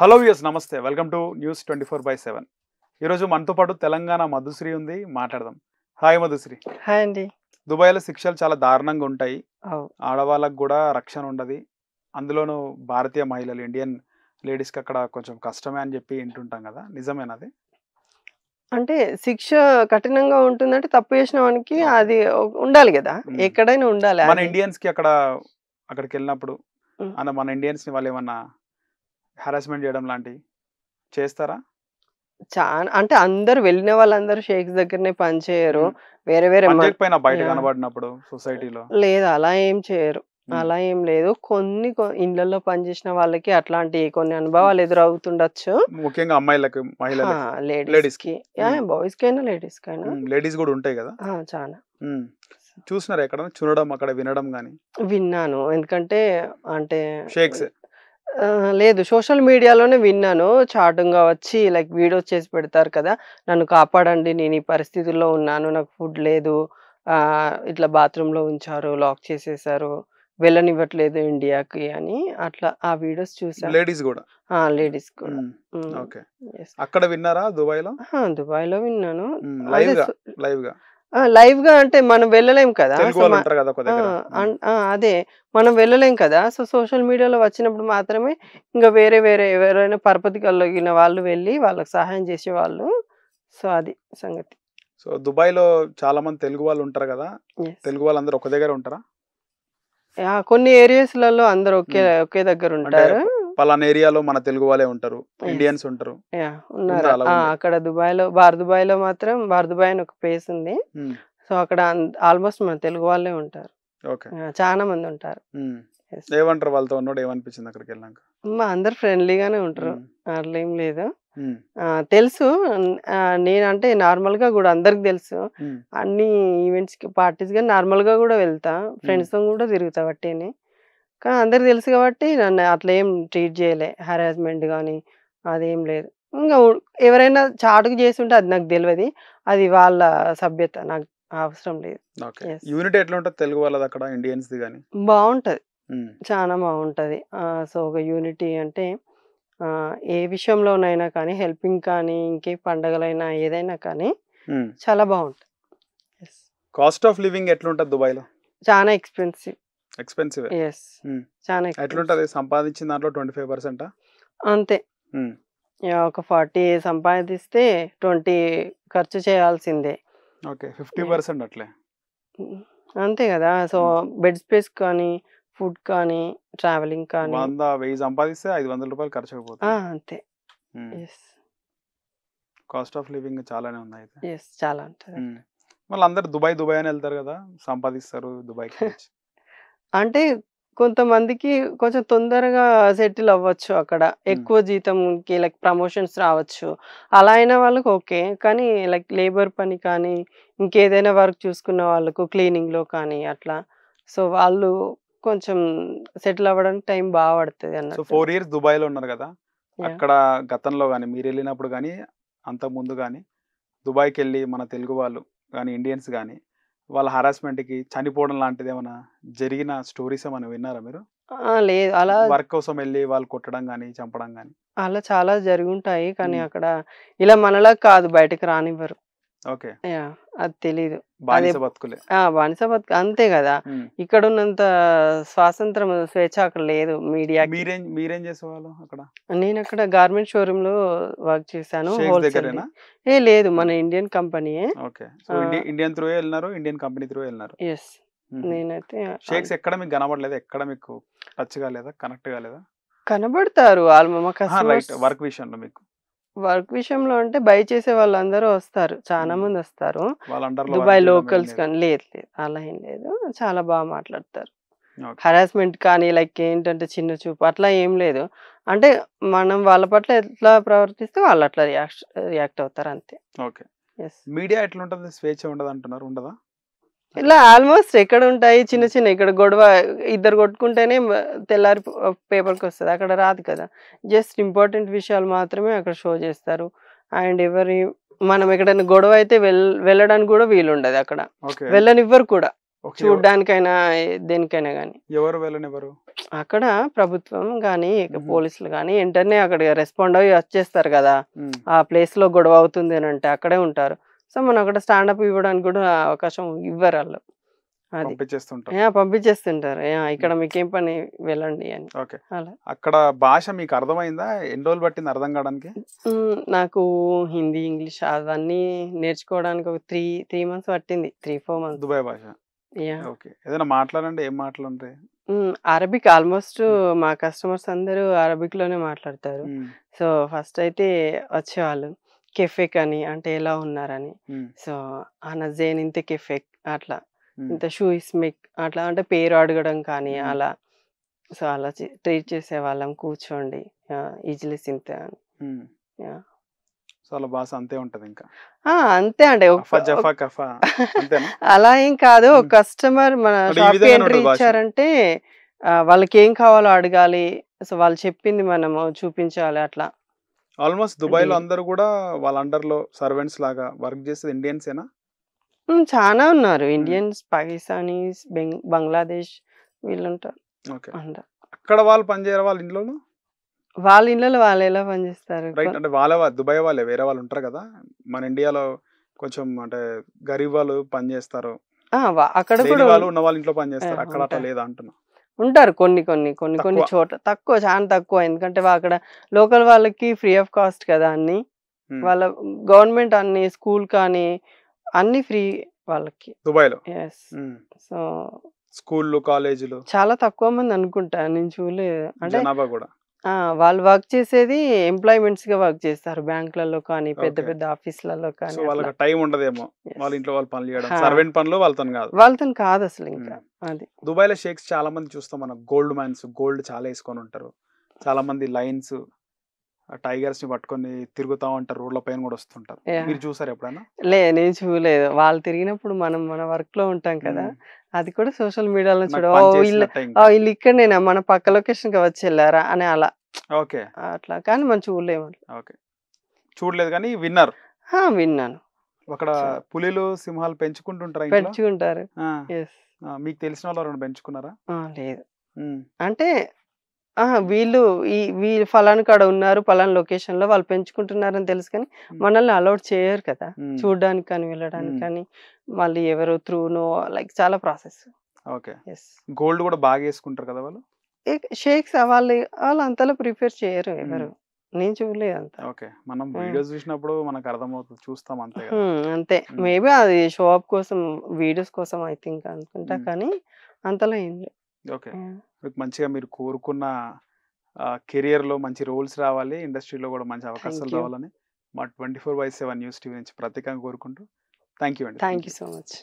Hello యూస్ నమస్తే welcome to news twenty four by seven ఈరోజు మనతో పాటు తెలంగాణ మధుశ్రీ ఉంది మాట్లాడదాం హాయ్ మధుశ్రీ హాయ్ అండి దుబాయ్లో శిక్షలు చాలా దారుణంగా ఉంటాయి ఆడవాళ్ళకు కూడా రక్షణ ఉండదు అందులోనూ భారతీయ మహిళలు ఇండియన్ లేడీస్కి అక్కడ కొంచెం కష్టమే అని చెప్పి వింటుంటాం కదా నిజమేనా అది అంటే శిక్ష కఠినంగా ఉంటుందంటే తప్పు చేసిన వానికి అది ఉండాలి కదా ఎక్కడైనా ఉండాలి మన ఇండియన్స్ కి అక్కడ అక్కడికి వెళ్ళినప్పుడు అన్న మన ఇండియన్స్ ని వాళ్ళు ఏమన్నా హరాస్మెంట్ చేయడం లాంటివి చేస్తారా చా అంటే అందరు వెళ్ళిన వాళ్ళందరూ షేక్స్ దగ్గరనే పనిచేయరు వేరే వేరే బయట కనబడినప్పుడు సొసైటీలో లేదు అలా ఏం చేయరు అలా ఏం లేదు కొన్ని ఇళ్లలో పనిచేసిన వాళ్ళకి అట్లాంటి కొన్ని అనుభవాలు ఎదురవుతుండొచ్చు ముఖ్యంగా అమ్మాయిలకు లేడీస్ కి బాయ్స్ కి అయినా లేడీస్ కి అయినా లేడీస్ కూడా ఉంటాయి కదా చాలా చూసినారు ఎక్కడ చూడడం అక్కడ వినడం గానీ విన్నాను ఎందుకంటే అంటే షేక్స్ లేదు సోషల్ మీడియాలోనే విన్నాను చాటుగా వచ్చి లైక్ వీడియోస్ చేసి పెడతారు కదా నన్ను కాపాడండి నేను ఈ పరిస్థితుల్లో ఉన్నాను నాకు ఫుడ్ లేదు ఇట్లా బాత్రూంలో ఉంచారు లాక్ చేసేసారు వెళ్ళనివ్వట్లేదు ఇండియాకి అని అట్లా ఆ వీడియోస్ చూసాను లేడీస్ కూడా లేడీస్ కూడా ఓకే అక్కడ విన్నారా దుబాయ్ లో దుబాయ్ లో విన్నాను లైవ్ గా లైవ్ గా అంటే మనం వెళ్ళలేం కదా అదే మనం వెళ్ళలేం కదా సో సోషల్ మీడియాలో వచ్చినప్పుడు మాత్రమే ఇంకా వేరే వేరే ఎవరైనా పరపతి కలిగిన వాళ్ళు వెళ్ళి వాళ్ళకి సహాయం చేసే వాళ్ళు సో అది సంగతి సో దుబాయ్ లో చాలా మంది తెలుగు వాళ్ళు ఉంటారు కదా తెలుగు వాళ్ళందరూ ఒక దగ్గర ఉంటారా కొన్ని ఏరియాస్లలో అందరు ఒకే ఒకే దగ్గర ఉంటారు పలానా ఏరియాలో మన తెలుగు వాళ్ళే ఉంటారు ఇండియన్స్ ఉంటారు ఉన్నారు అక్కడ దుబాయ్ లో బార్ దుబాయ్ లో మాత్రం బార్ దుబాయ్ అని ఒక ప్లేస్ ఉంది సో అక్కడ ఆల్మోస్ట్ మన తెలుగు వాళ్ళే ఉంటారు చాలా మంది ఉంటారు ఏమంటారు వాళ్ళతో ఉన్నాడు ఏమనిపించింది అక్కడికి వెళ్ళాక అందరు ఫ్రెండ్లీగానే ఉంటారు అట్లా ఏం లేదు తెలుసు నేనంటే నార్మల్ గా కూడా అందరికి తెలుసు అన్ని ఈవెంట్స్ కి పార్టీస్ గా నార్మల్ గా కూడా వెళ్తా ఫ్రెండ్స్ తో కూడా తిరుగుతా బట్టేని కానీ అందరికి తెలుసు కాబట్టి నన్ను అట్లా ఏం ట్రీట్ చేయలే హెరాస్మెంట్ కానీ అదేం లేదు ఇంకా ఎవరైనా చాటుకు చేస్తుంటే అది నాకు తెలియదు అది వాళ్ళ సభ్యత నాకు అవసరం లేదు యూనిట్ ఎట్లా ఉంటుంది తెలుగు వాళ్ళది అక్కడ ఇండియన్స్ కానీ బాగుంటది చాలా బాగుంటుంది సో ఒక యూనిటీ అంటే ఏ విషయంలోనైనా కానీ హెల్పింగ్ కానీ ఇంకే పండగలైనా ఏదైనా కానీ చాలా బాగుంటుంది కాస్ట్ ఆఫ్ లివింగ్ ఎట్లా ఉంటుంది దుబాయ్లో చాలా ఎక్స్పెన్సివ్ ఎక్స్పెన్సివ్ ఎస్ hmm. చాలా ఎట్లుంటది సంపాదించిన దాంట్లో ట్వంటీ ఫైవ్ పర్సెంట్ అంతే hmm. ఒక ఫార్టీ సంపాదిస్తే ట్వంటీ ఖర్చు చేయాల్సిందే ఓకే ఫిఫ్టీ పర్సెంట్ అట్లే hmm. అంతే కదా సో బెడ్ స్పేస్ కానీ ఫుడ్ కానీ ట్రావెలింగ్ కానీ వంద వెయ్యి సంపాదిస్తే ఐదు వందల రూపాయలు ఖర్చు అయిపోతుంది అంతే కాస్ట్ ఆఫ్ లివింగ్ చాలానే ఉన్నాయి అయితే ఎస్ చాలా ఉంటుంది మళ్ళీ అందరు దుబాయ్ దుబాయ్ అని వెళ్తారు కదా సంపాదిస్తారు దుబాయ్ అంటే కొంతమందికి కొంచెం తొందరగా సెటిల్ అవ్వచ్చు అక్కడ ఎక్కువ జీతంకి లైక్ ప్రమోషన్స్ రావచ్చు అలా అయిన వాళ్ళకి ఓకే కానీ లైక్ లేబర్ పని కానీ ఇంకేదైనా వర్క్ చూసుకున్న వాళ్ళకు క్లీనింగ్లో కానీ అట్లా సో వాళ్ళు కొంచెం సెటిల్ అవ్వడానికి టైం బాగా పడుతుంది అన్న ఫోర్ ఇయర్స్ దుబాయ్లో ఉన్నారు కదా అక్కడ గతంలో కానీ మీరు వెళ్ళినప్పుడు కానీ అంతకుముందు కానీ దుబాయ్కి వెళ్ళి మన తెలుగు వాళ్ళు కానీ ఇండియన్స్ కానీ వాళ్ళ హరాస్మెంట్కి చనిపోవడం లాంటిది ఏమైనా జరిగిన స్టోరీస్ ఏమైనా విన్నారా మీరు లేదు అలా వర్క్ కోసం వెళ్ళి వాళ్ళు కొట్టడం కానీ చంపడం కానీ అలా చాలా జరుగుంటాయి కానీ అక్కడ ఇలా మనలా కాదు బయటకు రానివ్వరు ఓకే యా అది తెలీదు బానిస బతుకులే బానిస బతుకు అంతే కదా ఇక్కడ ఉన్నంత స్వాతంత్రం స్వేచ్ఛ అక్కడ లేదు మీడియా మీరేం మీరేం చేసేవాళ్ళు అక్కడ నేను అక్కడ గార్మెంట్ షోరూమ్ లో వర్క్ చేశాను ఏ లేదు మన ఇండియన్ కంపెనీయే ఇండియన్ త్రూ వెళ్ళినారు ఇండియన్ కంపెనీ త్రూ వెళ్ళినారు ఎస్ నేనైతే షేక్స్ ఎక్కడ మీకు కనబడలేదు ఎక్కడ మీకు టచ్ కాలేదా కనెక్ట్ కాలేదా కనబడతారు వాళ్ళు వర్క్ విషయంలో మీకు వర్క్ విషయంలో అంటే బై చేసే వాళ్ళందరూ వస్తారు చాలా మంది వస్తారు దుబాయ్ లోకల్స్ కానీ లేదు లేదు అలా ఏం లేదు చాలా బాగా మాట్లాడతారు హరాస్మెంట్ కానీ లైక్ ఏంటంటే చిన్న చూపు అట్లా ఏం లేదు అంటే మనం వాళ్ళ పట్ల ఎట్లా ప్రవర్తిస్తే వాళ్ళు అట్లా రియాక్ట్ రియాక్ట్ అవుతారు అంతే ఓకే మీడియా ఎట్లా ఉంటుంది స్వేచ్ఛ ఉండదు అంటున్నారు ఉండదా ఇలా ఆల్మోస్ట్ ఎక్కడ ఉంటాయి చిన్న చిన్న ఇక్కడ గొడవ ఇద్దరు కొట్టుకుంటేనే తెల్లారి పేపర్కి వస్తుంది అక్కడ రాదు కదా జస్ట్ ఇంపార్టెంట్ విషయాలు మాత్రమే అక్కడ షో చేస్తారు అండ్ ఎవరి మనం ఎక్కడైనా గొడవ అయితే వెళ్ళడానికి కూడా వీలుండదు అక్కడ వెళ్ళనివ్వరు కూడా చూడ్డానికైనా దేనికైనా కానీ ఎవరు వెళ్ళనివ్వరు అక్కడ ప్రభుత్వం కానీ పోలీసులు కానీ వెంటనే అక్కడ రెస్పాండ్ అయ్యి వచ్చేస్తారు కదా ఆ ప్లేస్ లో గొడవ అవుతుంది అని అంటే అక్కడే ఉంటారు సో మనం అక్కడ స్టాండప్ ఇవ్వడానికి కూడా అవకాశం ఇవ్వరు వాళ్ళు అది పంపించేస్తుంటారు ఇక్కడ మీకేం పని వెళ్ళండి అని అలా అక్కడ భాష మీకు అర్థమైందా ఎన్ని రోజులు పట్టింది అర్థం కావడానికి నాకు హిందీ ఇంగ్లీష్ అవన్నీ నేర్చుకోవడానికి ఒక త్రీ త్రీ మంత్స్ పట్టింది త్రీ ఫోర్ మంత్స్ దుబాయ్ భాష ఏదైనా మాట్లాడండి ఏం మాట్లాడుతాయి అరబిక్ ఆల్మోస్ట్ మా కస్టమర్స్ అందరూ అరబిక్ లోనే మాట్లాడతారు సో ఫస్ట్ అయితే వచ్చేవాళ్ళు కెఫెక్ అని అంటే ఎలా ఉన్నారని సో ఆన జైన్ ఇంత కెఫెక్ అట్లా ఇంత షూ ఇస్మిక్ అట్లా అంటే పేరు అడగడం కానీ అలా సో అలా ట్రీట్ చేసే వాళ్ళం కూర్చోండి ఈజీలీ సింత అని అలా అంతే అంతే అండి అలా ఏం కాదు ఒక కస్టమర్ మన షాప్ ఎంట్రీ ఇచ్చారంటే వాళ్ళకి ఏం కావాలో అడగాలి సో వాళ్ళు చెప్పింది మనము చూపించాలి అట్లా ఆల్మోస్ట్ దుబాయ్ లో అందరూ కూడా వాళ్ళ అండర్లో సర్వెంట్స్ లాగా వర్క్ చేసేది ఇండియన్సేనా చాలా ఉన్నారు ఇండియన్స్ పాకిస్తానీస్ బంగ్లాదేశ్ వీళ్ళు ఉంటారు అక్కడ వాళ్ళు పనిచేయరు వాళ్ళ ఇంట్లో వాళ్ళ ఇంట్లో వాళ్ళు ఎలా పనిచేస్తారు అంటే వాళ్ళ దుబాయ్ వాళ్ళే వేరే వాళ్ళు ఉంటారు కదా మన ఇండియాలో కొంచెం అంటే గరీబ్ వాళ్ళు పనిచేస్తారు అక్కడ వాళ్ళు ఉన్న వాళ్ళ ఇంట్లో పనిచేస్తారు అక్కడ అట్లా లేదా అంటున్నా ఉంటారు కొన్ని కొన్ని కొన్ని కొన్ని చోట్ల తక్కువ చాలా తక్కువ ఎందుకంటే అక్కడ లోకల్ వాళ్ళకి ఫ్రీ ఆఫ్ కాస్ట్ కదా అన్ని వాళ్ళ గవర్నమెంట్ అన్ని స్కూల్ కానీ అన్ని ఫ్రీ వాళ్ళకి దుబాయ్ లో సో స్కూళ్ళు కాలేజీలు చాలా తక్కువ మంది అనుకుంటా నేను చూడలేదు అంటే కూడా వాళ్ళు వర్క్ చేసేది గా వర్క్ చేస్తారు. బ్యాంకులలో కానీ, పెద్ద పెద్ద ఆఫీసులలో కానీ వాళ్ళకి టైం ఉండదేమో. వాళ్ళ ఇంట్లో వాళ్ళు పనులు చేయడం. సర్వెంట్ పనులు వాళ్ళతోని కాదు. వాళ్ళతోని అసలు ఇంకా. అది దుబాయ్ లో షేక్స్ చాలా మంది చూస్తాం మనం. గోల్డ్ మ్యాన్స్ గోల్డ్ చాలా వేసుకొని ఉంటారు. చాలా మంది లైన్స్ టైగర్స్ ని పట్టుకొని తిరుగుతా ఉంటారు. రోడ్ల పైన కూడా వస్తుంటారు. మీరు చూసారు ఎప్పుడైనా? లే నేను చూడలేదు. వాళ్ళు తిరిగినప్పుడు మనం మన వర్క్ లో ఉంటాం కదా! అది కూడా సోషల్ మీడియాలో చూడ వీళ్ళు ఇక్కడ ఇక్కడనేనా మన పక్క లొకేషన్ కి వచ్చి వెళ్ళారా అని అలా ఓకే అట్లా కానీ మనం చూడలేము ఓకే చూడలేదు కానీ విన్నారు విన్నాను అక్కడ పులిలు సింహాలు పెంచుకుంటుంటారు పెంచుకుంటారు మీకు తెలిసిన వాళ్ళు పెంచుకున్నారా లేదు అంటే ఆహా! వీళ్ళు ఈ వీళ్ళు ఫలాని కాడ ఉన్నారు, లొకేషన్ లో వాళ్ళు పెంచుకుంటున్నారని తెలుసు కానీ, మనల్ని అలౌడ్ చేయరు కదా! చూడడానికి కానీ, వెళ్ళడానికి కానీ, మళ్ళీ ఎవరు త్రూను లైక్ చాలా ప్రాసెస్. ఓకే. కూడా గోల్డ్ వేసుకుంటారు కదా వాళ్ళు? షేక్స్ వాళ్ళు వాళ్ళు అంతలా ప్రిపేర్ చేయరు ఎవరు. నేను చూడలేదు అంత. ఓకే. మనం వీడియోస్ జూసినప్పుడు మనకర్థమవుతది. చూస్తాం అంతే అంతే. మేబీ అది షో కోసం వీడియోస్ కోసం ఐ థింక్ అనుకుంటా కానీ, అంతలో ఏం లేదు. ఓకే మీకు మంచిగా మీరు కోరుకున్న కెరియర్ లో మంచి రోల్స్ రావాలి ఇండస్ట్రీలో కూడా మంచి అవకాశాలు రావాలని మా twenty four by seven news TV నుంచి ప్రత్యేకంగా కోరుకుంటూ థ్యాంక్ యూ అండి థ్యాంక్ యూ సో మచ్